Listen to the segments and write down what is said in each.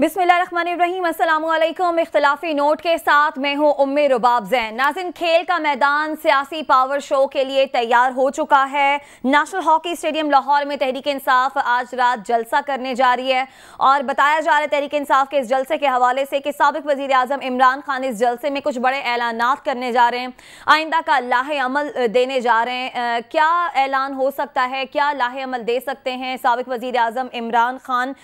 बिस्मिल्लाम Aslam इख्तलाफी note के साथ मैं हूँ उम्मी रुबाब जैन नाजिन खेल का मैदान सियासी पावर शो के लिए तैयार हो चुका है नेशनल हॉकी स्टेडियम लाहौर में तहरीक इंसाफ आज रात जलसा करने जा रही है और बताया जा रहा है तहरीक इंसाफ के इस जलसे के हवाले से कि सबक वजी अजम इमरान खान इस जलसे में कुछ बड़े ऐलान करने जा रहे हैं आइंदा का लाह अमल देने जा रहे हैं क्या ऐलान हो सकता है क्या लाह अमल दे सकते हैं सबक वजी अजम इमरान खान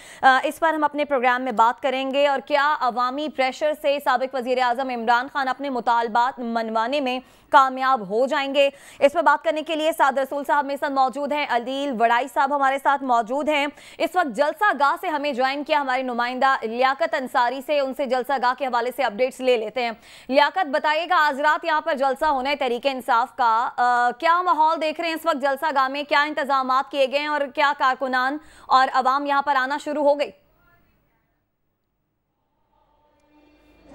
इस पर हम अपने प्रोग्राम में बात करेंगे और क्या अवामी प्रेशर से सबक वजीर अजम इमरान खान अपने मुतालबात मनवाने में कामयाब हो जाएंगे इस पर बात करने के लिए साद रसूल साहब मेरे साथ मौजूद हैं अलील वड़ाई साहब हमारे साथ मौजूद हैं इस वक्त जलसा गाह से हमें ज्वाइन किया हमारे नुमाइंदा लियाकत अंसारी से उनसे जलसा गाह के हवाले से अपडेट्स ले लेते हैं लियाकत बताइएगा आज रात यहाँ पर जलसा होना है तरीके इंसाफ का आ, क्या माहौल देख रहे हैं इस वक्त जलसा गाह में क्या इंतजाम किए गए हैं और क्या कारकुनान और आवाम यहाँ पर आना शुरू हो गई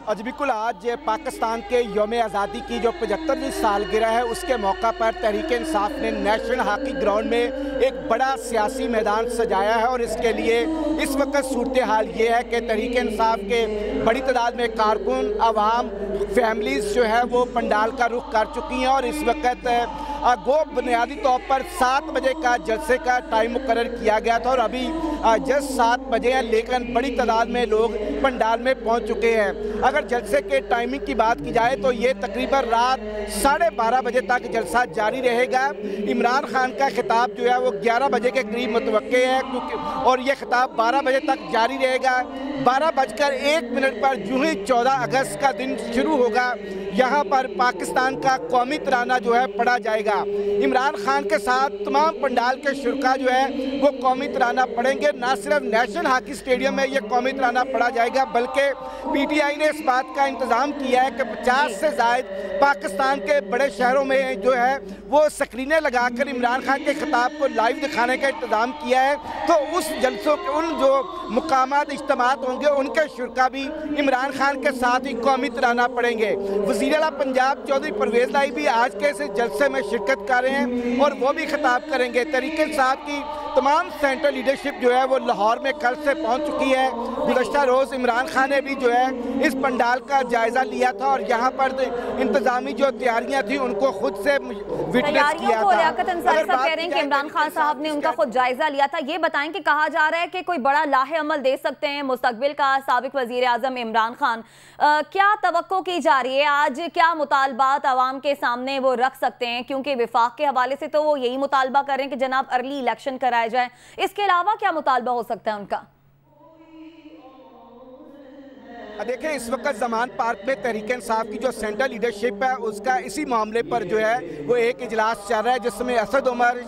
आज बिल्कुल आज पाकिस्तान के योम आज़ादी की जो पचहत्तरवीं सालगिरह है उसके मौका पर तहरीक इंसाफ ने नेशनल हॉकी ग्राउंड में एक बड़ा सियासी मैदान सजाया है और इसके लिए इस वक्त सूरत हाल ये है कि तहरीक इंसाफ के बड़ी तादाद में कारकुन आवाम फैमिलीज़ जो है वो पंडाल का रुख कर चुकी हैं और इस वक्त गो बुनियादी तौर पर सात बजे का जलसे का टाइम मुकर किया गया था और अभी जस्ट सात बजे हैं लेकिन बड़ी तादाद में लोग पंडाल में पहुंच चुके हैं अगर जलसे के टाइमिंग की बात की जाए तो ये तकरीबन रात साढ़े बारह बजे तक जलसा जारी रहेगा इमरान खान का खिताब जो है वो ग्यारह बजे के करीब मतवे है और ये खिताब बारह बजे तक जारी रहेगा बारह बजकर एक मिनट पर जूह ही चौदह अगस्त का दिन शुरू होगा यहाँ पर पाकिस्तान का कौमी तराना जो है पढ़ा जाएगा इमरान खान के साथ तमाम पंडाल के शुरा जो है वो कौमी तराना पढ़ेंगे ना सिर्फ नेशनल हॉकी स्टेडियम में ये कौमी तराना पढ़ा जाएगा बल्कि पीटीआई ने इस बात का इंतज़ाम किया है कि पचास से जायद पाकिस्तान के बड़े शहरों में जो है वो स्क्रीनें लगाकर इमरान खान के खिताब को लाइव दिखाने का इंतज़ाम किया है तो उस जलसों के उन जो मकाम इज्तम होंगे उनके शुरा भी इमरान खान के साथ ही कौमी तराना पड़ेंगे वजीर अला पंजाब चौधरी परवेज लाई भी आज के इस जलसे में शिरकत कर रहे हैं और वो भी खिताब करेंगे तरीके साहब की तमाम सेंट्रल लीडरशिप जो है वो लाहौर में कल से पहुंच चुकी है गुजशत रोज़ इमरान खान ने भी जो है इस पंडाल का जायज़ा लिया था और यहाँ पर तो इंतजामी जो तैयारियाँ थी उनको खुद से विटनेस किया था अगर कह रहे हैं कि इमरान तो खान साहब ने उनका खुद जायजा लिया था ये बताएं कि कहा जा रहा है कि कोई बड़ा लाहे अमल दे सकते हैं मुस्तबिल का सबक वजी अजम इमरान खान आ, क्या तो की जा रही है आज क्या मुतालबात आवाम के सामने वो रख सकते हैं क्योंकि विफाक के हवाले से तो वो यही मुतालबा कर रहे हैं कि जनाब अर्ली इलेक्शन कराए लगाए जाए इसके अलावा क्या मुतालबा हो सकता है उनका देखें इस वक्त जमान पार्क में तहरीक इंसाफ की जो सेंट्रल लीडरशिप है उसका इसी मामले पर जो है वो एक इजलास चल रहा है जिसमें असद उमर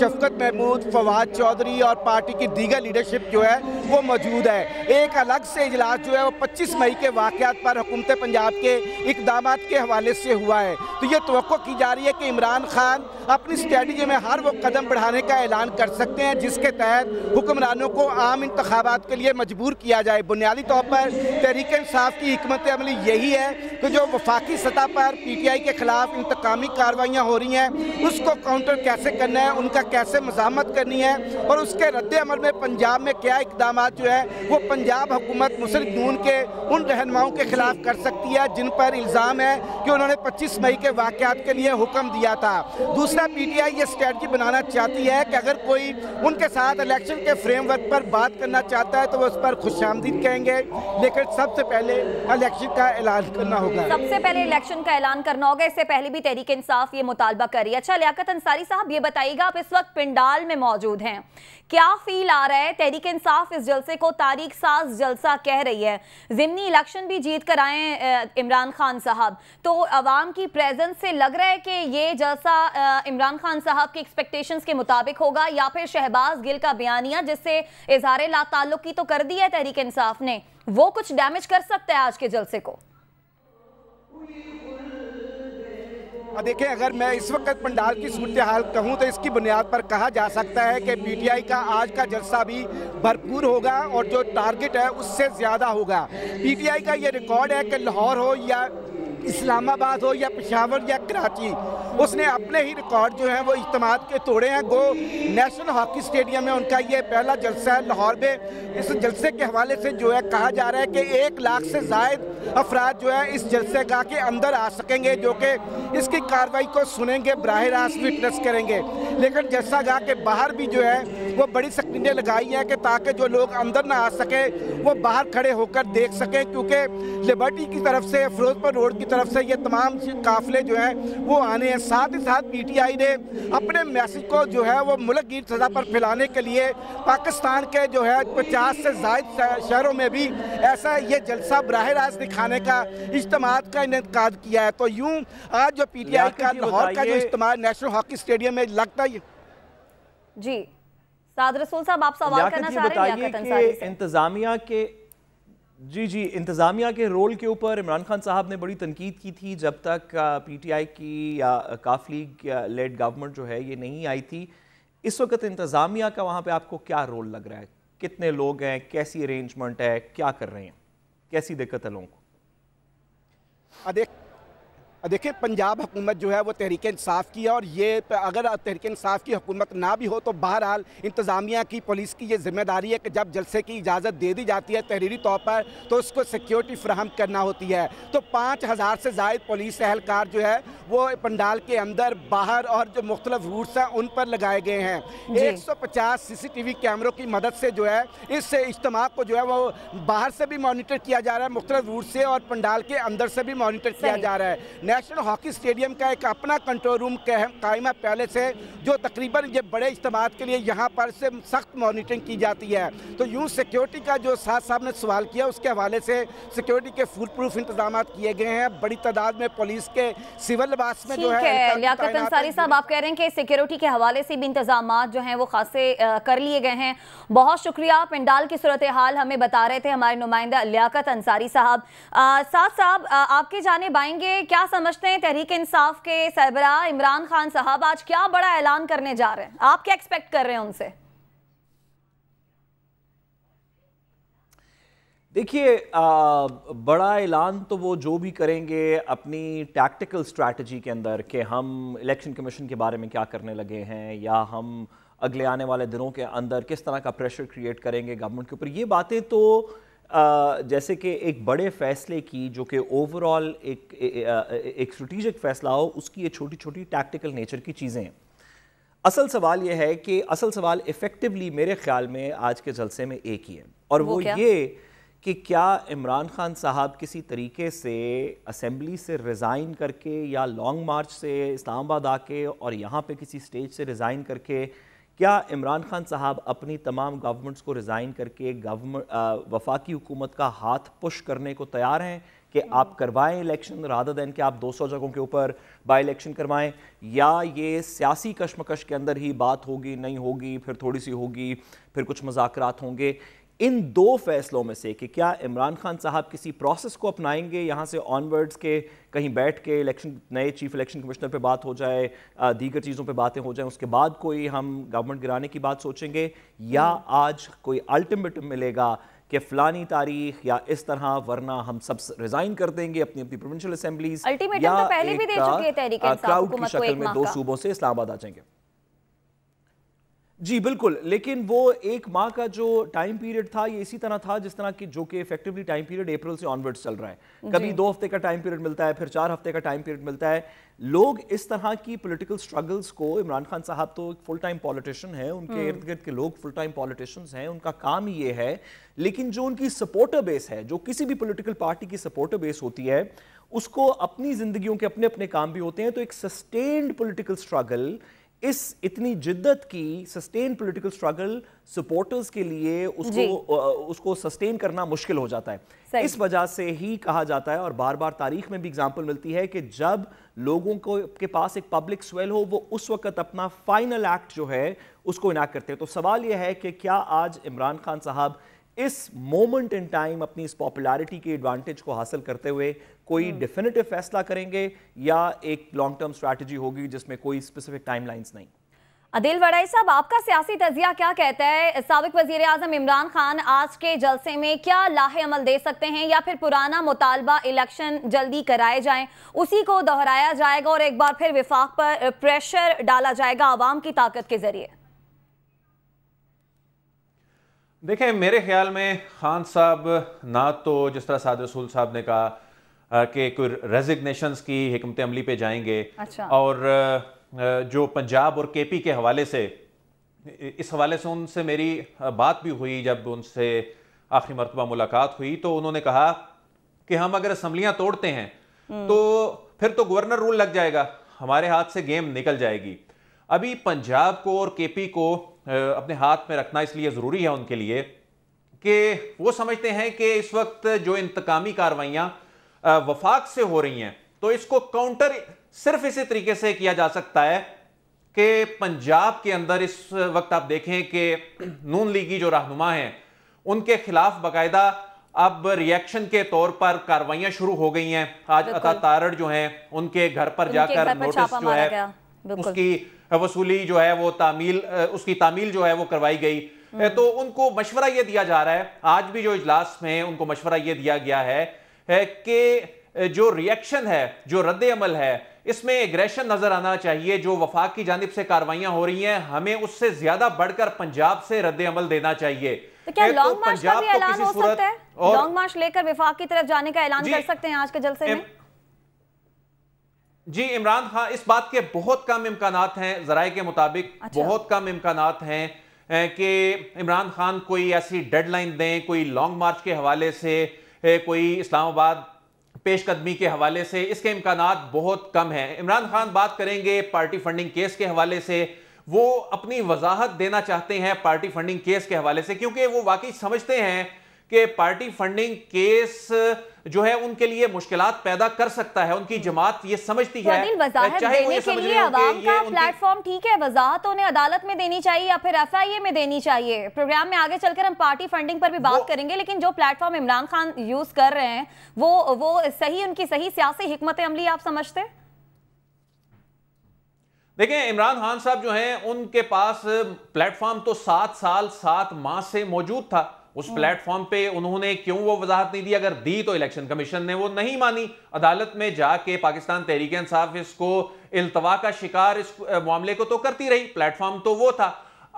शफकत महमूद फवाद चौधरी और पार्टी की दीगर लीडरशिप जो है वो मौजूद है एक अलग से इजलास जो है वो 25 मई के वाक़ात पर हुकूमत पंजाब के इकदाम के हवाले से हुआ है तो ये तो की जा रही है कि इमरान खान अपनी स्ट्रेटजी में हर वो कदम बढ़ाने का ऐलान कर सकते हैं जिसके तहत हुक्मरानों को आम इंतबात के लिए मजबूर किया जाए बुनियादी तौर पर तहरीक इंसाफ की हमत अमली यही है कि जो वफाकी सतह पर पी टी आई के खिलाफ इंतकामी कार्रवाइयाँ हो रही हैं उसको काउंटर कैसे करना है उनका कैसे मजामत करनी है और उसके रद्दमल में पंजाब में क्या इकदाम जो है वो पंजाब हुकूमत मुस्लिम नून के उन रहनुमाओं के खिलाफ कर सकती है जिन पर इल्ज़ाम है कि उन्होंने 25 मई के वाक़ के लिए हुक्म दिया था दूसरे दूसरा पीटीआई ये स्ट्रैटी बनाना चाहती है कि अगर कोई उनके साथ इलेक्शन के फ्रेमवर्क पर बात करना चाहता है तो वो उस पर खुश कहेंगे लेकिन सबसे पहले इलेक्शन का ऐलान करना होगा सबसे पहले इलेक्शन का ऐलान करना होगा इससे पहले भी तहरीक इंसाफ ये मुतालबा करी अच्छा लियाकत अंसारी साहब ये बताइएगा आप इस वक्त पिंडाल में मौजूद हैं क्या फील आ रहा है तहरीक इंसाफ इस जलसे को तारीख साज जलसा कह रही है ज़िमनी इलेक्शन भी जीत कर आए इमरान खान साहब तो आवाम की प्रेजेंस से लग रहा है कि ये जलसा इमरान खान साहब की एक्सपेक्टेशन के मुताबिक होगा या फिर शहबाज गिल का बयानिया जिससे इजहार ला तल्लुक की तो कर दी है तहरीक इंसाफ ने वो कुछ डैमेज कर सकता है आज के जलसे को और देखें अगर मैं इस वक्त पंडाल की सूरत हाल कहूँ तो इसकी बुनियाद पर कहा जा सकता है कि पीटीआई का आज का जलसा भी भरपूर होगा और जो टारगेट है उससे ज़्यादा होगा पीटीआई का ये रिकॉर्ड है कि लाहौर हो या इस्लामाबाद हो या पिशावर या कराची उसने अपने ही रिकॉर्ड जो है वो इज्तम के तोड़े हैं गो नेशनल हॉकी स्टेडियम में उनका ये पहला जलसा है लाहौर में इस जलसे के हवाले से जो है कहा जा रहा है कि एक लाख से जायद अफराद जो है इस जलसे का के अंदर आ सकेंगे जो कि इसकी कार्रवाई को सुनेंगे बरह रास्त विटनेस करेंगे लेकिन जलसा गाह के बाहर भी जो है वो बड़ी स्क्रीनें लगाई हैं कि ताकि जो लोग अंदर ना आ सकें वो बाहर खड़े होकर देख सकें क्योंकि लिबर्टी की तरफ से फिरोजपुर रोड की तरफ से ये तमाम काफिले जो हैं वो आने हैं साथ ही साथ पीटीआई ने अपने मैसेज को जो है वो मुल्क गीत सजा पर फैलाने के लिए पाकिस्तान के जो है पचास से जायद शहरों में भी ऐसा ये जलसा बरह रास्त दिखाने का इज्तम का इनका किया है तो यूँ आज जो पी टी आई का लाहौर का जो इज्तम नेशनल हॉकी स्टेडियम में लगता है जी साहब आप सवाल करना चाह रहे हैं इंतजामिया के जी जी इंतज़ामिया के रोल के ऊपर इमरान खान साहब ने बड़ी तनकीद की थी जब तक पीटीआई की या काफ लीग लेड गवर्नमेंट जो है ये नहीं आई थी इस वक्त इंतज़ामिया का वहाँ पे आपको क्या रोल लग रहा है कितने लोग हैं कैसी अरेंजमेंट है क्या कर रहे हैं कैसी दिक्कत है लोगों को देख देखें पंजाब हुकूमत जो है वो तहरीक इंसाफ की है और ये अगर तहरीक इंसाफ की हुकूमत ना भी हो तो बहरहाल इंतज़ामिया की पुलिस की ये जिम्मेदारी है कि जब जलसे की इजाज़त दे दी जाती है तहरीरी तौर पर तो उसको सिक्योरिटी फ्राहम करना होती है तो पाँच हज़ार से जायद पुलिस एहलकार जो है वो पंडाल के अंदर बाहर और जो मुख्तलिफ रूट्स हैं उन पर लगाए गए हैं एक सौ पचास सी सी टी वी कैमरों की मदद से जो है इस इज्तम को जो है वो बाहर से भी मोनीटर किया जा रहा है मुख्तलिफ रूट से और पंडाल के अंदर से भी मोनीटर किया जा रहा है नेशनल हॉकी स्टेडियम का एक अपना कंट्रोल रूम कायम है पहले से जो तकरीबन ये बड़े इज्तम के लिए यहाँ पर से सख्त मॉनिटरिंग की जाती है तो यूँ सिक्योरिटी का जो साथ साहब ने सवाल किया उसके हवाले से सिक्योरिटी के फूल प्रूफ इंतजाम किए गए हैं बड़ी तादाद में पुलिस के सिविल लिबास में जो है लियाकत अंसारी साहब आप कह रहे हैं कि सिक्योरिटी के हवाले से भी इंतजाम जो हैं वो खासे कर लिए गए हैं बहुत शुक्रिया पिंडाल की सूरत हाल हमें बता रहे थे हमारे नुमाइंदा लियाकत अंसारी साहब साहब आपके जाने बाएंगे क्या समझते हैं तहरीक इंसाफ के सरबरा इमरान खान साहब आज क्या बड़ा ऐलान करने जा रहे हैं आप क्या एक्सपेक्ट कर रहे हैं उनसे देखिए बड़ा ऐलान तो वो जो भी करेंगे अपनी टैक्टिकल स्ट्रैटेजी के अंदर कि हम इलेक्शन कमीशन के बारे में क्या करने लगे हैं या हम अगले आने वाले दिनों के अंदर किस तरह का प्रेशर क्रिएट करेंगे गवर्नमेंट के ऊपर ये बातें तो जैसे कि एक बड़े फैसले की जो कि ओवरऑल एक एक स्ट्रेटिजिक फैसला हो उसकी ये छोटी छोटी टैक्टिकल नेचर की चीज़ें हैं असल सवाल यह है कि असल सवाल इफ़ेक्टिवली मेरे ख्याल में आज के जलसे में एक ही है और वो, वो क्या? ये कि क्या इमरान खान साहब किसी तरीके से असम्बली से रिज़ाइन करके या लॉन्ग मार्च से इस्लामाबाद आके और यहाँ पे किसी स्टेज से रिज़ाइन करके क्या इमरान खान साहब अपनी तमाम गवर्नमेंट्स को रिज़ाइन करके गवर्नमेंट वफाकी हुकूमत का हाथ पुश करने को तैयार हैं कि आप हम्म। करवाएं इलेक्शन राधा दैन कि आप 200 जगहों के ऊपर बाई इलेक्शन करवाएं या ये सियासी कशमकश के अंदर ही बात होगी नहीं होगी फिर थोड़ी सी होगी फिर कुछ मजाक होंगे इन दो फैसलों में से कि क्या इमरान खान साहब किसी प्रोसेस को अपनाएंगे यहाँ से ऑनवर्ड्स के कहीं बैठ के इलेक्शन नए चीफ इलेक्शन कमिश्नर पे बात हो जाए दीगर चीज़ों पे बातें हो जाएं उसके बाद कोई हम गवर्नमेंट गिराने की बात सोचेंगे या आज कोई अल्टीमेटम मिलेगा कि फलानी तारीख या इस तरह वरना हम सब रिजाइन कर देंगे अपनी अपनी प्रोविंशियल असेंबली या तो दे क्राउड की मतलब शक्ल में दो सूबों से इस्लामाबाद आ जाएंगे जी बिल्कुल लेकिन वो एक माह का जो टाइम पीरियड था ये इसी तरह था जिस तरह की जो कि इफेक्टिवली टाइम पीरियड अप्रैल से ऑनवर्ड्स चल रहा है कभी दो हफ्ते का टाइम पीरियड मिलता है फिर चार हफ्ते का टाइम पीरियड मिलता है लोग इस तरह की पॉलिटिकल स्ट्रगल्स को इमरान खान साहब तो फुल टाइम पॉलिटिशियन है उनके हम्म। इर्द गिर्द के लोग फुल टाइम पॉलिटिशियंस हैं उनका काम ये है लेकिन जो उनकी सपोर्टर बेस है जो किसी भी पोलिटिकल पार्टी की सपोर्टर बेस होती है उसको अपनी जिंदगी के अपने अपने काम भी होते हैं तो एक सस्टेन्ड पोलिटिकल स्ट्रगल इस इतनी जिद्दत की सस्टेन पॉलिटिकल स्ट्रगल सपोर्टर्स के लिए उसको उसको सस्टेन करना मुश्किल हो जाता है इस वजह से ही कहा जाता है और बार बार तारीख में भी एग्जांपल मिलती है कि जब लोगों को के पास एक पब्लिक स्वेल हो वो उस वक्त अपना फाइनल एक्ट जो है उसको इनाक्ट करते हैं तो सवाल यह है कि क्या आज इमरान खान साहब इस मोमेंट इन टाइम अपनी इस पॉपुलैरिटी के एडवांटेज को हासिल करते हुए कोई डेफिनेटिव hmm. फैसला करेंगे या एक लॉन्ग टर्म स्ट्रैटेजी होगी जिसमें कोई स्पेसिफिक टाइमलाइंस नहीं अदिल वड़ाई साहब आपका सियासी तजिया क्या कहता है सबक वजीर अजम इमरान खान आज के जलसे में क्या लाहे अमल दे सकते हैं या फिर पुराना मुतालबा इलेक्शन जल्दी कराए जाए उसी को दोहराया जाएगा और एक बार फिर विफाक पर प्रेशर डाला जाएगा आवाम की ताकत के जरिए देखें मेरे ख्याल में खान साहब ना तो जिस तरह साद रसूल साहब ने कहा कि कोई रेजिग्नेशन की हमत अमली पे जाएंगे अच्छा। और जो पंजाब और के पी के हवाले से इस हवाले से उनसे मेरी बात भी हुई जब उनसे आखिरी मरतबा मुलाकात हुई तो उन्होंने कहा कि हम अगर असम्बलियाँ तोड़ते हैं हम्म। तो फिर तो गवर्नर रूल लग जाएगा हमारे हाथ से गेम निकल जाएगी अभी पंजाब को और केपी को अपने हाथ में रखना इसलिए ज़रूरी है उनके लिए कि वो समझते हैं कि इस वक्त जो इंतकामी कार्रवाइयाँ वफाक से हो रही हैं तो इसको काउंटर सिर्फ इसी तरीके से किया जा सकता है कि पंजाब के अंदर इस वक्त आप देखें कि नून लीगी जो रहनुमा हैं उनके खिलाफ बाकायदा अब रिएक्शन के तौर पर कार्रवाइयां शुरू हो गई हैं आज अता तारड़ जो हैं उनके घर पर जाकर नोटिस जो है उसकी वसूली जो है वो तामील उसकी तामील जो है वो करवाई गई तो उनको मशवरा ये दिया जा रहा है आज भी जो इजलास में उनको मशवरा ये दिया गया है कि जो रिएक्शन है जो रद्द अमल है इसमें एग्रेशन नजर आना चाहिए जो वफाक की जानब से कार्रवाइयां हो रही हैं हमें उससे ज्यादा बढ़कर पंजाब से रद्द अमल देना चाहिए तो क्या लॉन्ग तो मार्च का भी ऐलान हो सकता है लॉन्ग मार्च लेकर विफाक की तरफ जाने का ऐलान कर सकते हैं आज के जलसे में जी इमरान खान इस बात के बहुत कम इम्कान हैं जराए के मुताबिक अच्छा। बहुत कम इम्कान हैं कि इमरान खान कोई ऐसी डेडलाइन दें कोई लॉन्ग मार्च के हवाले से कोई इस्लामाबाद पेशकदमी के हवाले से इसके इम्कान बहुत कम हैं इमरान खान बात करेंगे पार्टी फंडिंग केस के हवाले से वो अपनी वजाहत देना चाहते हैं पार्टी फंडिंग केस के हवाले से क्योंकि वो वाकई समझते हैं कि पार्टी फंडिंग केस जो है उनके लिए मुश्किल पैदा कर सकता है उनकी जमात ये समझती है देने के लिए आवाम का प्लेटफॉर्म ठीक है वजाहत उन्हें अदालत में देनी चाहिए या फिर एफ में देनी चाहिए प्रोग्राम में आगे चलकर हम पार्टी फंडिंग पर भी बात करेंगे लेकिन जो प्लेटफॉर्म इमरान खान यूज कर रहे हैं वो वो सही उनकी सही सियासी हमत अमली आप समझते देखिए इमरान खान साहब जो हैं उनके पास प्लेटफॉर्म तो सात साल सात माह से मौजूद था उस प्लेटफॉर्म पे उन्होंने क्यों वो वजाहत नहीं दी अगर दी तो इलेक्शन कमीशन ने वो नहीं मानी अदालत में जाके पाकिस्तान तहरीक इंसाफ इसको अल्तवा का शिकार इस मामले को तो करती रही प्लेटफॉर्म तो वो था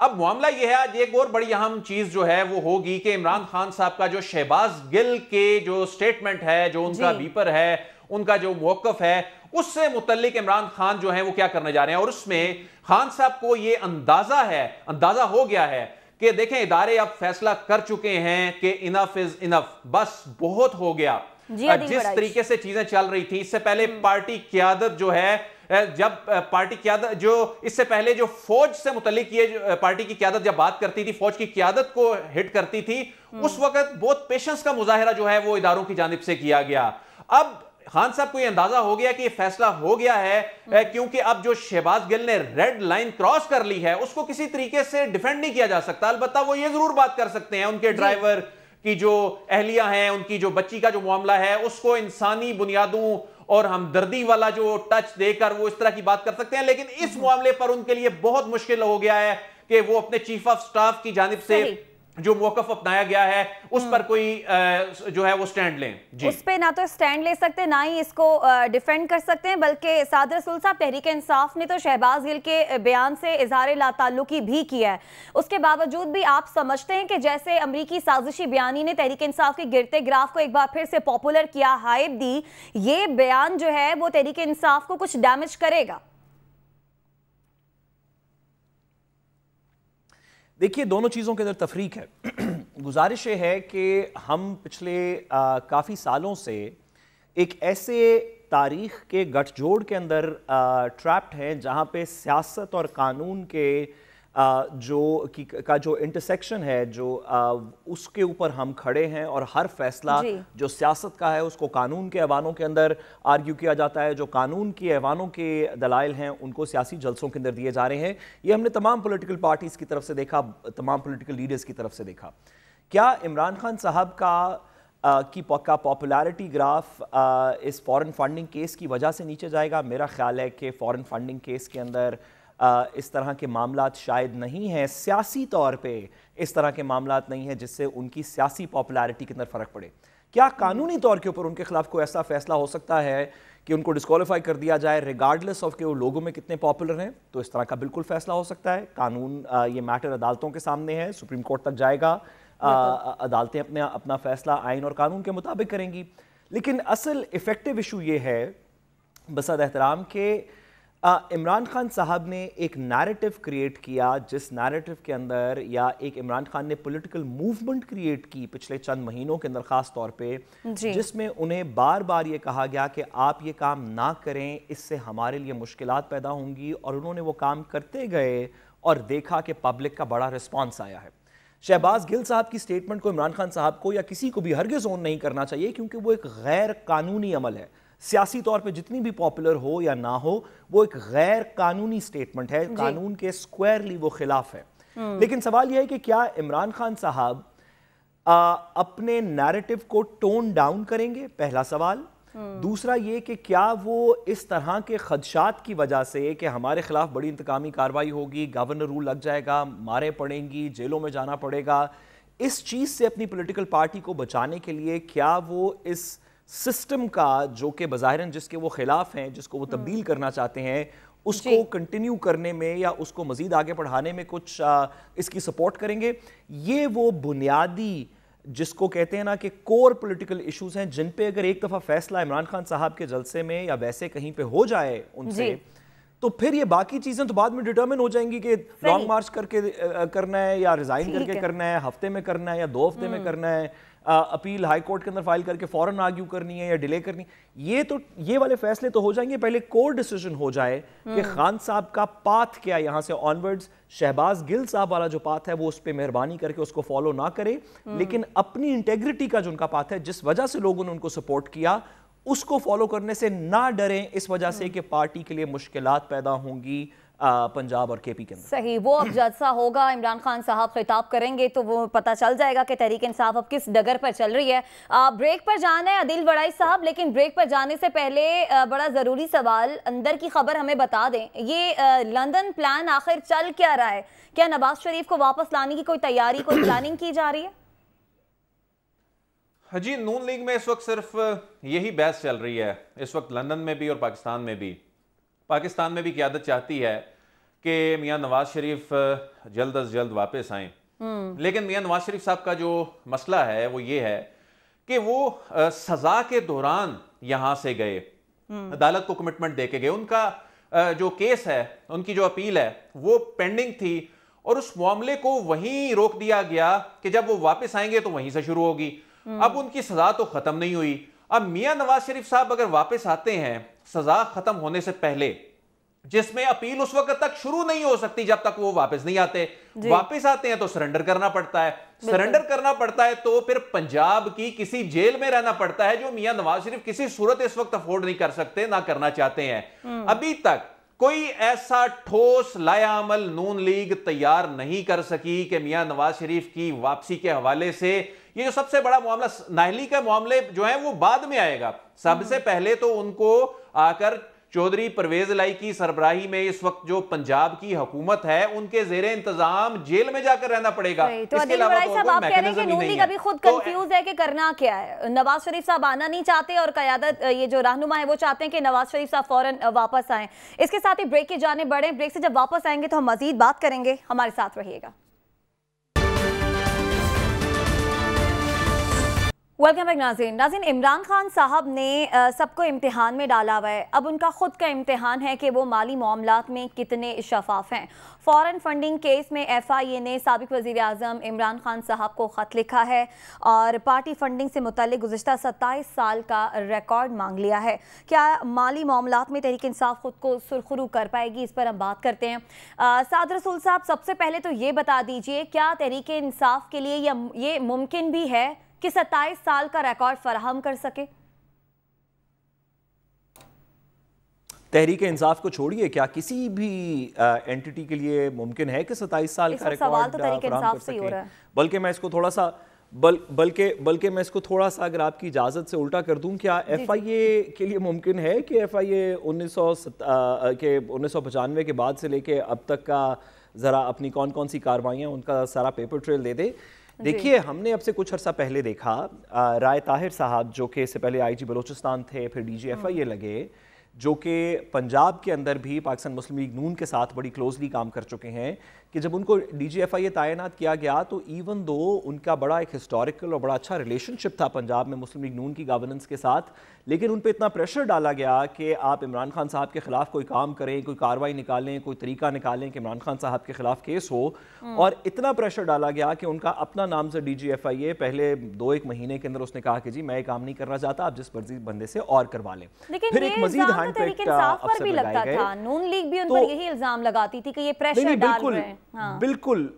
अब मामला यह है आज एक और बड़ी अहम चीज जो है वो होगी कि इमरान खान साहब का जो शहबाज गिल के जो स्टेटमेंट है जो उनका बीपर है उनका जो मौकफ है उससे मुतलिक इमरान खान जो है वो क्या करने जा रहे हैं और उसमें खान साहब को यह अंदाजा है अंदाजा हो गया है कि देखें इदारे अब फैसला कर चुके हैं कि इनफ इज इनफ बस बहुत हो गया जिस तरीके से चीजें चल रही थी इससे पहले हम्म। पार्टी क्यादत जो है जब पार्टी क्यादत जो इससे पहले जो फौज से मुतलिक ये पार्टी की क्यादत जब बात करती थी फौज की क्यादत को हिट करती थी हम्म। उस वक्त बहुत पेशेंस का मुजाहरा जो है वो इदारों की जानब से किया गया अब खान साहब को यह अंदाजा हो गया कि यह फैसला हो गया है क्योंकि अब जो शहबाज गिल ने रेड लाइन क्रॉस कर ली है उसको किसी तरीके से डिफेंड नहीं किया जा सकता अलबत् वो ये जरूर बात कर सकते हैं उनके ड्राइवर की जो अहलिया हैं उनकी जो बच्ची का जो मामला है उसको इंसानी बुनियादों और हमदर्दी वाला जो टच देकर वो इस तरह की बात कर सकते हैं लेकिन इस मामले पर उनके लिए बहुत मुश्किल हो गया है कि वो अपने चीफ ऑफ स्टाफ की जानब से जो मौकफ अपनाया गया है उस पर हम्म। कोई जो है वो स्टैंड लें जी उस पे ना तो स्टैंड ले सकते ना ही इसको डिफेंड कर सकते हैं बल्कि सादर साहब तहरीक इंसाफ ने तो शहबाज गिल के बयान से इजहार लाताल्लुकी भी किया है उसके बावजूद भी आप समझते हैं कि जैसे अमरीकी साजिशी बयानी ने तहरीक इंसाफ के गिरते ग्राफ को एक बार फिर से पॉपुलर किया हाइप दी ये बयान जो है वो तहरीक इंसाफ को कुछ डैमेज करेगा देखिए दोनों चीज़ों के अंदर तफरीक है गुजारिश ये है कि हम पिछले काफ़ी सालों से एक ऐसे तारीख के गठजोड़ के अंदर ट्रैप्ड हैं जहाँ पे सियासत और कानून के जो की, का जो इंटरसेक्शन है जो उसके ऊपर हम खड़े हैं और हर फैसला जो सियासत का है उसको कानून के ऐवानों के अंदर आर्ग्यू किया जाता है जो कानून के ऐवानों के दलाइल हैं उनको सियासी जलसों के अंदर दिए जा रहे हैं ये हमने तमाम पोलिटिकल पार्टीज़ की तरफ से देखा तमाम पोलिटिकल लीडर्स की तरफ से देखा क्या इमरान खान साहब का Uh, की का पॉपुलैरिटी ग्राफ इस फॉरेन फंडिंग केस की वजह से नीचे जाएगा मेरा ख्याल है कि फॉरेन फंडिंग केस के अंदर इस तरह के मामला शायद नहीं हैं सियासी तौर पर इस तरह के मामला नहीं हैं जिससे उनकी सियासी पॉपुलैरिटी के अंदर फ़र्क पड़े क्या कानूनी तौर के ऊपर उनके खिलाफ कोई ऐसा फैसला हो सकता है कि उनको डिस्कालीफाई कर दिया जाए रिगार्डलेस ऑफ के वो लोगों में कितने पॉपुलर हैं तो इस तरह का बिल्कुल फैसला हो सकता है कानून ये मैटर अदालतों के सामने है सुप्रीम कोर्ट तक जाएगा अदालतें अपने अपना फैसला आइन और कानून के मुताबिक करेंगी लेकिन असल इफेक्टिव इशू ये है बसद एहतराम के इमरान खान साहब ने एक नैरेटिव क्रिएट किया जिस नैरेटिव के अंदर या एक इमरान खान ने पॉलिटिकल मूवमेंट क्रिएट की पिछले चंद महीनों के अंदर ख़ास तौर पे जिसमें उन्हें बार बार ये कहा गया कि आप ये काम ना करें इससे हमारे लिए मुश्किल पैदा होंगी और उन्होंने वो काम करते गए और देखा कि पब्लिक का बड़ा रिस्पॉन्स आया है शहबाज गिल साहब की स्टेटमेंट को इमरान खान साहब को या किसी को भी हरगिज जोन नहीं करना चाहिए क्योंकि वो एक गैर कानूनी अमल है सियासी तौर पे जितनी भी पॉपुलर हो या ना हो वो एक गैर कानूनी स्टेटमेंट है कानून के स्क्वायरली वो खिलाफ है हम्म। लेकिन सवाल यह है कि क्या इमरान खान साहब अपने नैरेटिव को टोन डाउन करेंगे पहला सवाल हम्म। दूसरा ये कि क्या वो इस तरह के खदशात की वजह से कि हमारे खिलाफ बड़ी इंतकामी कार्रवाई होगी गवर्नर रूल लग जाएगा मारे पड़ेंगी जेलों में जाना पड़ेगा इस चीज़ से अपनी पॉलिटिकल पार्टी को बचाने के लिए क्या वो इस सिस्टम का जो कि बाहरन जिसके वो खिलाफ हैं जिसको वो तब्दील हम्म। करना चाहते हैं उसको कंटिन्यू करने में या उसको मजीद आगे बढ़ाने में कुछ आ, इसकी सपोर्ट करेंगे ये वो बुनियादी जिसको कहते हैं ना कि कोर पॉलिटिकल इश्यूज हैं जिन पे अगर एक दफ़ा फैसला इमरान खान साहब के जलसे में या वैसे कहीं पे हो जाए उनसे तो फिर ये बाकी चीज़ें तो बाद में डिटर्मिन हो जाएंगी कि लॉन्ग मार्च करके करना है या रिज़ाइन करके करना है हफ्ते में करना है या दो हफ्ते में हम्म। करना है अपील हाई कोर्ट के अंदर फाइल करके फॉरन आर्ग्यू करनी है या डिले करनी ये तो ये वाले फैसले तो हो जाएंगे पहले कोर्ट डिसीजन हो जाए कि हम्म। खान साहब का पाथ क्या यहाँ से ऑनवर्ड्स शहबाज गिल साहब वाला जो पाथ है वो उस पर मेहरबानी करके उसको फॉलो ना करे हम्म। लेकिन अपनी इंटेग्रिटी का जो उनका पाथ है जिस वजह से लोगों ने उनको सपोर्ट किया उसको फॉलो करने से ना डरें इस वजह से हम्म। कि पार्टी के लिए मुश्किल पैदा होंगी पंजाब और केपी के अंदर सही वो अब जलसा होगा इमरान खान साहब खिताब करेंगे तो वो पता चल जाएगा कि तहरीक इंसाफ अब किस डगर पर चल रही है आ, ब्रेक पर जाना है अदिल बड़ाई साहब लेकिन ब्रेक पर जाने से पहले बड़ा ज़रूरी सवाल अंदर की खबर हमें बता दें ये लंदन प्लान आखिर चल क्या रहा है क्या नवाज शरीफ को वापस लाने की कोई तैयारी कोई प्लानिंग की जा रही है हाँ जी नून लीग में इस वक्त सिर्फ यही बहस चल रही है इस वक्त लंदन में भी और पाकिस्तान में भी पाकिस्तान में भी क्यादत चाहती है कि मियाँ नवाज शरीफ जल्द अज जल्द वापस आए हम्म। लेकिन मियाँ नवाज शरीफ साहब का जो मसला है वो ये है कि वो सजा के दौरान यहाँ से गए हम्म। अदालत को कमिटमेंट दे के गए उनका जो केस है उनकी जो अपील है वो पेंडिंग थी और उस मामले को वहीं रोक दिया गया कि जब वो वापस आएंगे तो वहीं से शुरू होगी हम्म। अब उनकी सजा तो खत्म नहीं हुई अब मियां नवाज शरीफ साहब अगर वापस आते हैं सजा खत्म होने से पहले जिसमें अपील उस वक्त तक शुरू नहीं हो सकती जब तक वो वापस नहीं आते वापस आते हैं तो सरेंडर करना पड़ता है सरेंडर करना पड़ता है तो फिर पंजाब की किसी जेल में रहना पड़ता है जो मियां नवाज शरीफ किसी सूरत इस वक्त अफोर्ड नहीं कर सकते ना करना चाहते हैं हम्म। अभी तक कोई ऐसा ठोस लायामल नून लीग तैयार नहीं कर सकी कि मियां नवाज शरीफ की वापसी के हवाले से ये जो सबसे बड़ा मामला नाहली के मामले जो है वो बाद में आएगा सबसे हम्म। पहले तो उनको आकर चौधरी परवेज लाई की सरबराही में इस वक्त जो पंजाब की हुकूमत है उनके जेर इंतजाम जेल में जाकर रहना पड़ेगा तो इसके तो आप कह रहे कि अभी खुद कंफ्यूज तो है कि करना क्या है नवाज शरीफ साहब आना नहीं चाहते और कयादत ये जो रहनुमा है वो चाहते हैं कि नवाज शरीफ साहब फौरन वापस आए इसके साथ ही ब्रेक की जाने बढ़े ब्रेक से जब वापस आएंगे तो हम मजीद बात करेंगे हमारे साथ रहिएगा वेलकम बैक नाजीन नाजीन इमरान खान साहब ने सबको इम्तहान में डाला हुआ है अब उनका ख़ुद का इम्तहान है कि वो माली मामलों में कितने शफाफ हैं फॉरेन फंडिंग केस में एफ आई ए ने सबक वज़ी अजम इमरान खान साहब को ख़त लिखा है और पार्टी फंडिंग से मुतल गुजशत सत्ताईस साल का रिकॉर्ड मांग लिया है क्या माली मामलों में तहरीक इंसाफ ख़ुद को सुरखरू कर पाएगी इस पर हम बात करते हैं साद रसूल साहब सबसे पहले तो ये बता दीजिए क्या तहरीक इंसाफ के लिए या ये मुमकिन भी है कि सत्ताईस साल का रिकॉर्ड फराहम कर सके तहरीक इंसाफ को छोड़िए क्या किसी भी आ, एंटिटी के लिए मुमकिन है कि सत्ताईस साल का रिकॉर्ड तो बल्कि मैं इसको थोड़ा सा बल बल्कि बल्कि मैं इसको थोड़ा सा अगर आपकी इजाज़त से उल्टा कर दूं क्या एफ आई ए के लिए मुमकिन है कि एफ आई ए उन्नीस सौ के उन्नीस सौ पचानवे के बाद से लेके अब तक का ज़रा अपनी कौन कौन सी कार्रवाइयाँ उनका सारा पेपर ट्रेल दे दे देखिए हमने अब से कुछ अर्सा पहले देखा आ, राय ताहिर साहब जो कि इससे पहले आईजी बलोचिस्तान थे फिर डीजीएफआईए हाँ। लगे जो कि पंजाब के अंदर भी पाकिस्तान मुस्लिम लीग नून के साथ बड़ी क्लोजली काम कर चुके हैं कि जब उनको डी जी एफ आई ए तैनात किया गया तो इवन दो उनका बड़ा एक हिस्टोरिकल और बड़ा अच्छा रिलेशनशिप था पंजाब में मुस्लिम लीग नून की गवर्नेंस के साथ लेकिन उन पर इतना प्रेशर डाला गया कि आप इमरान खान साहब के ख़िलाफ़ कोई काम करें कोई कार्रवाई निकालें कोई तरीका निकालें कि इमरान खान साहब के ख़िलाफ़ केस हो हम्म। और इतना प्रेशर डाला गया कि उनका अपना से डी जी एफ आई ए पहले दो एक महीने के अंदर उसने कहा कि जी मैं ये काम नहीं करना चाहता आप जिस मर्जी बंदे से और करवा लें फिर एक मजीद हैंड पे नून लीग भी उन तो पर यही इल्ज़ाम लगाती थी कि ये प्रेशर डाल रहे हैं हाँ। बिल्कुल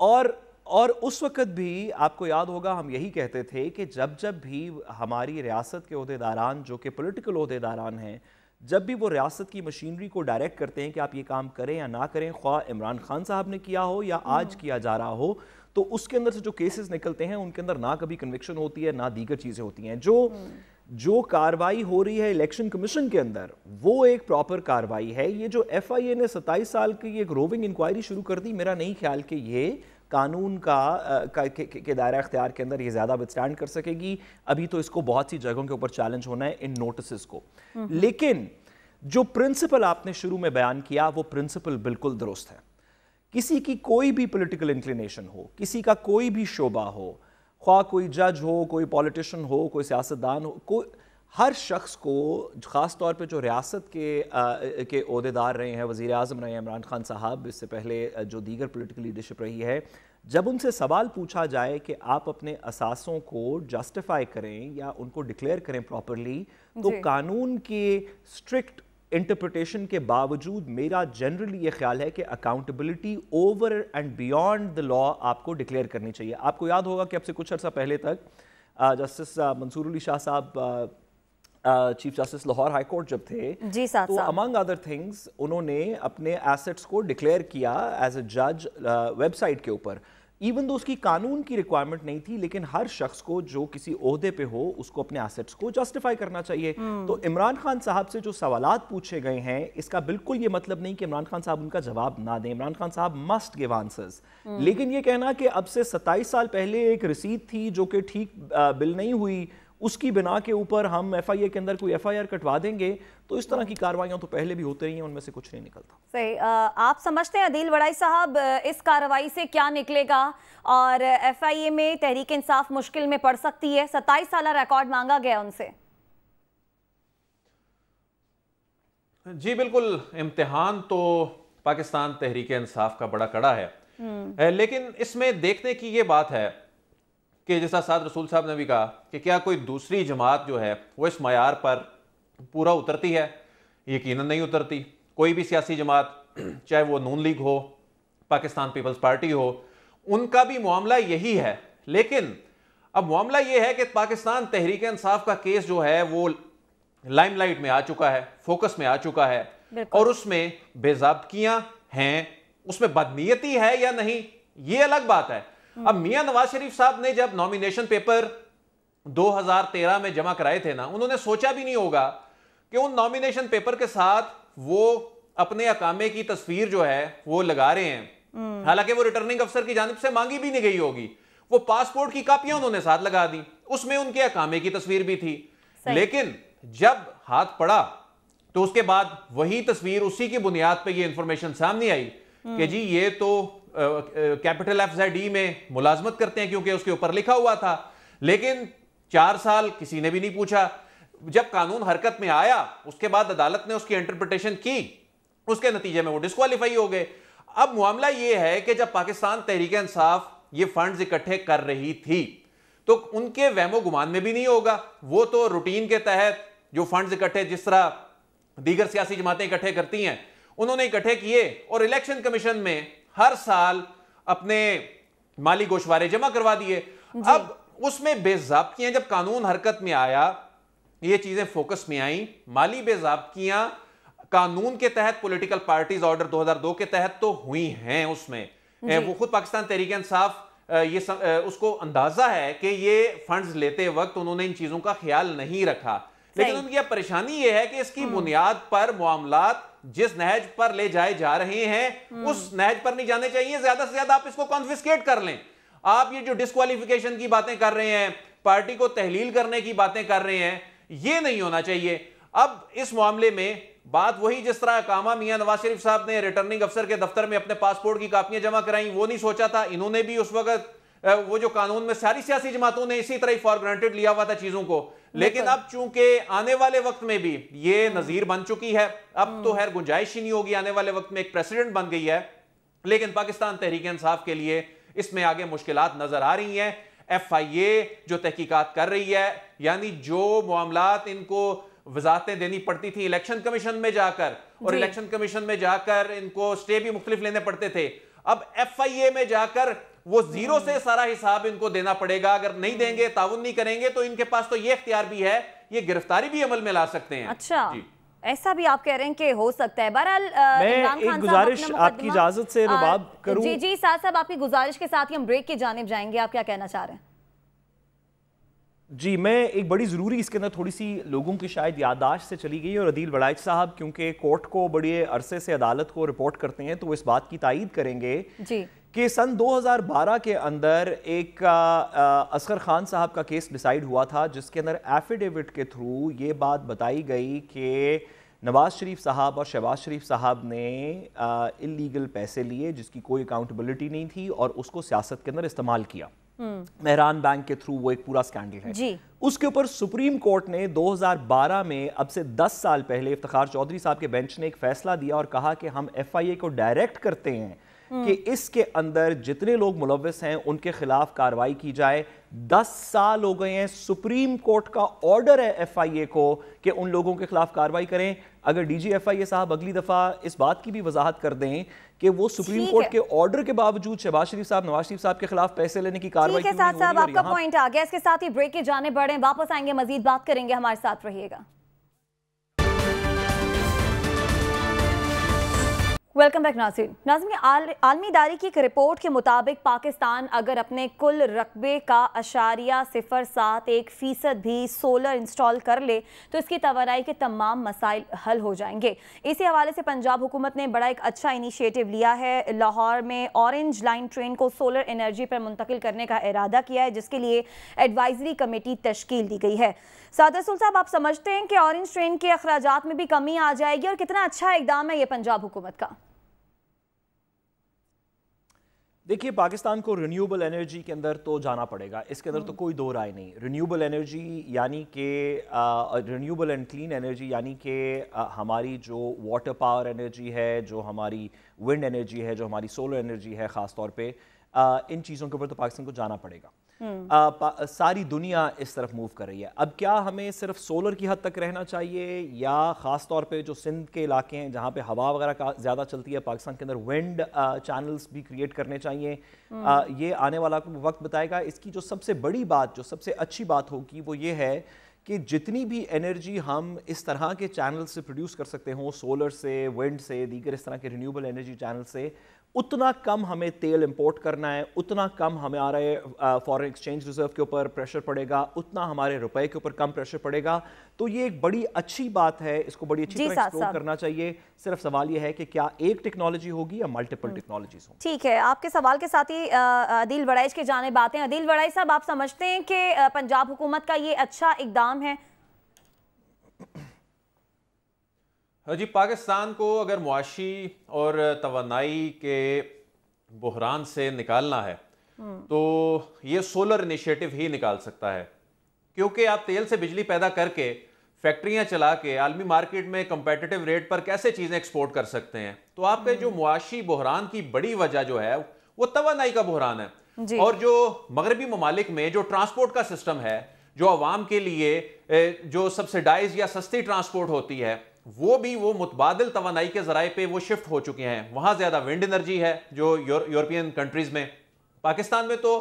और और उस वक़्त भी आपको याद होगा हम यही कहते थे कि जब जब भी हमारी रियासत के अहदेदारान जो कि पोलिटिकल अहदेदारान हैं जब भी वो रियासत की मशीनरी को डायरेक्ट करते हैं कि आप ये काम करें या ना करें ख्वा इमरान खान साहब ने किया हो या आज हम्म। किया जा रहा हो तो उसके अंदर से जो केसेस निकलते हैं उनके अंदर ना कभी कन्विक्शन होती है ना दीगर चीज़ें होती हैं जो हम्म। जो कार्रवाई हो रही है इलेक्शन कमीशन के अंदर वो एक प्रॉपर कार्रवाई है ये जो एफ ने सत्ताईस साल की एक रोविंग इंक्वायरी शुरू कर दी मेरा नहीं ख्याल कि ये कानून का, का के, के दायरा अख्तियार के अंदर ये ज़्यादा स्टैंड कर सकेगी अभी तो इसको बहुत सी जगहों के ऊपर चैलेंज होना है इन नोटिस को लेकिन जो प्रिंसिपल आपने शुरू में बयान किया वो प्रिंसिपल बिल्कुल दुरुस्त है किसी की कोई भी पॉलिटिकल इंक्लिनेशन हो किसी का कोई भी शोबा हो ख्वा कोई जज हो कोई पॉलिटिशन हो कोई सियासतदान हो कोई हर शख्स को ख़ास तौर पे जो रियासत के आ, के अहदेदार रहे हैं वज़ी अजम रहे हैं इमरान खान साहब इससे पहले जो दीगर पोलिटिकल लीडरशिप रही है जब उनसे सवाल पूछा जाए कि आप अपने असासों को जस्टिफाई करें या उनको डिक्लेयर करें प्रॉपरली तो कानून के स्ट्रिक्ट इंटरप्रटेशन के बावजूद मेरा जनरली ये ख्याल है कि accountability over and beyond the law आपको डिक्लेयर करनी चाहिए आपको याद होगा कि अब से कुछ अर्सा पहले तक जस्टिस मंसूर अली शाह साहब chief justice Lahore high court जब थे जी साथ तो अमंग अदर थिंग्स उन्होंने अपने एसेट्स को डिक्लेयर किया एज ए जज वेबसाइट के ऊपर इवन दो उसकी कानून की रिक्वायरमेंट नहीं थी लेकिन हर शख्स को जो किसी ओहदे पे हो उसको अपने एसेट्स को जस्टिफाई करना चाहिए हम्म। तो इमरान खान साहब से जो सवाल पूछे गए हैं इसका बिल्कुल ये मतलब नहीं कि इमरान खान साहब उनका जवाब ना दें इमरान खान साहब मस्ट गिव आंसर्स लेकिन ये कहना कि अब से सत्ताईस साल पहले एक रसीद थी जो कि ठीक बिल नहीं हुई उसकी बिना के ऊपर हम एफ आई ए के अंदर कोई एफ आई आर कटवा देंगे तो इस तरह की कार्रवाई तो पहले भी होती रही हैं उनमें से कुछ नहीं निकलता सही आप समझते हैं अदील वड़ाई साहब इस कार्रवाई से क्या निकलेगा और एफ आई ए में तहरीक इंसाफ मुश्किल में पड़ सकती है सत्ताईस साल रिकॉर्ड मांगा गया उनसे जी बिल्कुल इम्तिहान तो पाकिस्तान तहरीक इंसाफ का बड़ा कड़ा है हम्म। लेकिन इसमें देखने की ये बात है कि जैसा साद रसूल साहब ने भी कहा कि क्या कोई दूसरी जमात जो है वो इस मैार पर पूरा उतरती है यकीन नहीं उतरती कोई भी सियासी जमात चाहे वो नून लीग हो पाकिस्तान पीपल्स पार्टी हो उनका भी मामला यही है लेकिन अब मामला यह है कि पाकिस्तान तहरीक इंसाफ का केस जो है वो लाइमलाइट में आ चुका है फोकस में आ चुका है और उसमें बेजाबकियां हैं उसमें बदनीयती है या नहीं ये अलग बात है अब मियां नवाज शरीफ साहब ने जब नॉमिनेशन पेपर 2013 में जमा कराए थे ना उन्होंने सोचा भी नहीं होगा कि उन नॉमिनेशन पेपर के साथ वो अपने अकामे की तस्वीर जो है वो लगा रहे हैं हालांकि वो रिटर्निंग अफसर की जानब से मांगी भी नहीं गई होगी वो पासपोर्ट की कापियां उन्होंने साथ लगा दी उसमें उनके अकामे की तस्वीर भी थी लेकिन जब हाथ पड़ा तो उसके बाद वही तस्वीर उसी की बुनियाद पर यह इंफॉर्मेशन सामने आई कि जी ये तो कैपिटल एफ जेड ई में मुलाजमत करते हैं क्योंकि उसके ऊपर लिखा हुआ था लेकिन चार साल किसी ने भी नहीं पूछा जब कानून हरकत में आया उसके बाद अदालत ने उसकी इंटरप्रिटेशन की उसके नतीजे में वो डिस्कालीफाई हो गए अब मामला ये है कि जब पाकिस्तान तहरीक इंसाफ ये फंड्स इकट्ठे कर रही थी तो उनके वहमो गुमान में भी नहीं होगा वो तो रूटीन के तहत जो फंड्स इकट्ठे जिस तरह दीगर सियासी जमातें इकट्ठे करती हैं उन्होंने इकट्ठे किए और इलेक्शन कमीशन में हर साल अपने माली गोशवारे जमा करवा दिए अब उसमें बेजाबकियां जब कानून हरकत में आया ये चीजें फोकस में आई माली बेजाबकियां कानून के तहत पॉलिटिकल पार्टीज ऑर्डर 2002 के तहत तो हुई हैं उसमें वो खुद पाकिस्तान तहरीक इंसाफ ये सम, उसको अंदाजा है कि ये फंड्स लेते वक्त उन्होंने इन चीजों का ख्याल नहीं रखा लेकिन उनकी परेशानी ये है कि इसकी हम्म। बुनियाद पर मामला जिस नहज पर ले जाए जा रहे हैं हम्म। उस नहज पर नहीं जाने चाहिए ज्यादा से ज्यादा आप इसको कॉन्फिस्केट कर लें आप ये जो डिस्कालिफिकेशन की बातें कर रहे हैं पार्टी को तहलील करने की बातें कर रहे हैं ये नहीं होना चाहिए अब इस मामले में बात वही जिस तरह कामा मियां नवाज शरीफ साहब ने रिटर्निंग अफसर के दफ्तर में अपने पासपोर्ट की कापियां जमा कराई वो नहीं सोचा था इन्होंने भी उस वक्त वो जो कानून में सारी सियासी जमातों ने इसी तरह फॉर ग्रांटेड लिया हुआ था चीजों को लेकिन अब चूंकि आने वाले वक्त में भी ये हम्म। नजीर बन चुकी है अब तो हम्म। खैर गुंजाइश ही नहीं होगी आने वाले वक्त में एक प्रेसिडेंट बन गई है लेकिन पाकिस्तान तहरीक इंसाफ के लिए इसमें आगे मुश्किल नजर आ रही हैं एफ आई ए जो तहकीकत कर रही है यानी जो मामला इनको वजातें देनी पड़ती थी इलेक्शन कमीशन में जाकर और इलेक्शन कमीशन में जाकर इनको स्टे भी मुख्तलिफ लेने पड़ते थे अब एफ आई ए में जाकर वो जीरो से सारा हिसाब इनको देना पड़ेगा अगर नहीं देंगे ताउन नहीं करेंगे तो इनके पास तो ये अख्तियार भी है ये गिरफ्तारी भी अमल में ला सकते हैं अच्छा ऐसा भी आप कह रहे हैं कि हो सकता है बहरहाल मैं एक गुजारिश आपकी इजाजत से रुबाब करूं जी जी साथ साहब आपकी गुजारिश के साथ ही हम ब्रेक की जानब जाएंगे आप क्या कहना चाह रहे हैं जी मैं एक बड़ी ज़रूरी इसके अंदर थोड़ी सी लोगों की शायद याददाश्त से चली गई और अदील बड़ाइच साहब क्योंकि कोर्ट को बड़े अरसे से अदालत को रिपोर्ट करते हैं तो वो इस बात की तायद करेंगे जी कि सन 2012 के अंदर एक असगर खान साहब का केस डिसाइड हुआ था जिसके अंदर एफिडेविट के थ्रू ये बात बताई गई कि नवाज शरीफ साहब और शहबाज शरीफ साहब ने इलीगल पैसे लिए जिसकी कोई अकाउंटेबिलिटी नहीं थी और उसको सियासत के अंदर इस्तेमाल किया हम्म। मेहरान बैंक के थ्रू वो एक पूरा स्कैंडल है जी। उसके ऊपर सुप्रीम कोर्ट ने 2012 में अब से 10 साल पहले इफ्तार चौधरी साहब के बेंच ने एक फैसला दिया और कहा कि हम एफआईए को डायरेक्ट करते हैं हम्म। कि इसके अंदर जितने लोग मुलविस हैं उनके खिलाफ कार्रवाई की जाए दस साल हो गए हैं सुप्रीम कोर्ट का ऑर्डर है एफ आई ए को कि उन लोगों के खिलाफ कार्रवाई करें अगर डीजी एफ आई ए साहब अगली दफा इस बात की भी वजाहत कर दें कि वो सुप्रीम कोर्ट के ऑर्डर के बावजूद शहबाज शरीफ साहब नवाज शरीफ साहब के खिलाफ पैसे लेने की कार्रवाई के साथ आपका पॉइंट आ गया इसके साथ ही ब्रेक के जाने बढ़े वापस आएंगे मजीद बात करेंगे हमारे साथ रहिएगा वेलकम बैक नाजिम नाजिम आल, आलमी इदारे की एक रिपोर्ट के मुताबिक पाकिस्तान अगर अपने कुल रकबे का अशारिया सिफर सात एक फ़ीसद भी सोलर इंस्टॉल कर ले तो इसकी तोानाई के तमाम मसाइल हल हो जाएंगे इसी हवाले से पंजाब हुकूमत ने बड़ा एक अच्छा इनिशिएटिव लिया है लाहौर में ऑरेंज लाइन ट्रेन को सोलर एनर्जी पर मुंतकिल करने का इरादा किया है जिसके लिए एडवाइजरी कमेटी तश्कील दी गई है साद रसूल साहब आप समझते हैं कि ऑरेंज ट्रेन के अखराज में भी कमी आ जाएगी और कितना अच्छा इकदाम है ये पंजाब हुकूमत का देखिए पाकिस्तान को रिन्यूएबल एनर्जी के अंदर तो जाना पड़ेगा इसके अंदर तो हम्म। कोई दो राय नहीं रिन्यूएबल एनर्जी यानी कि रिन्यूएबल एंड क्लीन एनर्जी यानी कि हमारी जो वाटर पावर एनर्जी है जो हमारी विंड एनर्जी है जो हमारी सोलर एनर्जी है ख़ास तौर पर इन चीज़ों के ऊपर तो पाकिस्तान को जाना पड़ेगा हम्म। आ, सारी दुनिया इस तरफ मूव कर रही है अब क्या हमें सिर्फ सोलर की हद तक रहना चाहिए या ख़ास तौर पे जो सिंध के इलाके हैं जहाँ पे हवा वगैरह का ज़्यादा चलती है पाकिस्तान के अंदर विंड चैनल्स भी क्रिएट करने चाहिए हम्म। आ, ये आने वाला वक्त बताएगा इसकी जो सबसे बड़ी बात जो सबसे अच्छी बात होगी वो ये है कि जितनी भी एनर्जी हम इस तरह के चैनल से प्रोड्यूस कर सकते हों सोलर से विंड से दीगर इस तरह के रिन्यूएबल एनर्जी चैनल से उतना कम हमें तेल इंपोर्ट करना है उतना कम हमें आ रहे फॉरेन एक्सचेंज रिजर्व के ऊपर प्रेशर पड़ेगा उतना हमारे रुपए के ऊपर कम प्रेशर पड़ेगा तो ये एक बड़ी अच्छी बात है इसको बड़ी अच्छी तरह एक्सप्लोर करना चाहिए सिर्फ सवाल ये है कि क्या एक टेक्नोलॉजी होगी या मल्टीपल टेक्नोलॉजी होगी ठीक है आपके सवाल के साथ ही अदिल बड़ाइज के जाने बातें अदिल बड़ाई साहब आप समझते हैं कि पंजाब हुकूमत का ये अच्छा इकदाम है हाँ जी पाकिस्तान को अगर मुआशी और तोानाई के बहरान से निकालना है हम्म। तो ये सोलर इनिशिएटिव ही निकाल सकता है क्योंकि आप तेल से बिजली पैदा करके फैक्ट्रियां चला के आलमी मार्केट में कंपेटिटिव रेट पर कैसे चीज़ें एक्सपोर्ट कर सकते हैं तो आपके जो हम्म। मुआशी बहरान की बड़ी वजह जो है वो तोानाई का बहरान है और जो मगरबी ममालिक में जो ट्रांसपोर्ट का सिस्टम है जो आवाम के लिए जो सब्सिडाइज या सस्ती ट्रांसपोर्ट होती है वो भी वो मुतबादल तोानाई के ज़राए पे वो शिफ्ट हो चुके हैं वहाँ ज़्यादा विंड एनर्जी है जो यूरोपियन कंट्रीज़ में पाकिस्तान में तो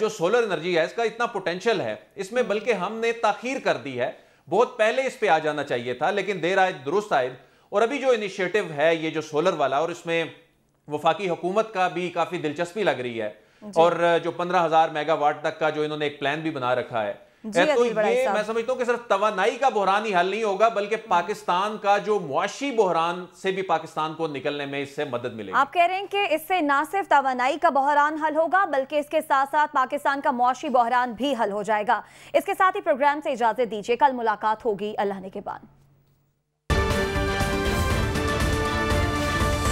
जो सोलर एनर्जी है इसका इतना पोटेंशियल है इसमें बल्कि हमने तखीर कर दी है बहुत पहले इस पर आ जाना चाहिए था लेकिन देर आए दुरुस्त आए और अभी जो इनिशिएटिव है ये जो सोलर वाला और इसमें वफाकी हुकूमत का भी काफ़ी दिलचस्पी लग रही है और जो पंद्रह हज़ार मेगावाट तक का जो इन्होंने एक प्लान भी बना रखा है तो ये मैं समझता हूँ कि सिर्फ तवानाई का बहरान ही हल नहीं होगा बल्कि हम्म। पाकिस्तान का जो मुआशी बहरान से भी पाकिस्तान को निकलने में इससे मदद मिलेगी आप कह रहे हैं कि इससे ना सिर्फ तवानाई का बहरान हल होगा बल्कि इसके साथ साथ पाकिस्तान का मुआशी बहरान भी हल हो जाएगा इसके साथ ही प्रोग्राम से इजाजत दीजिए कल मुलाकात होगी अल्लाह ने के बाद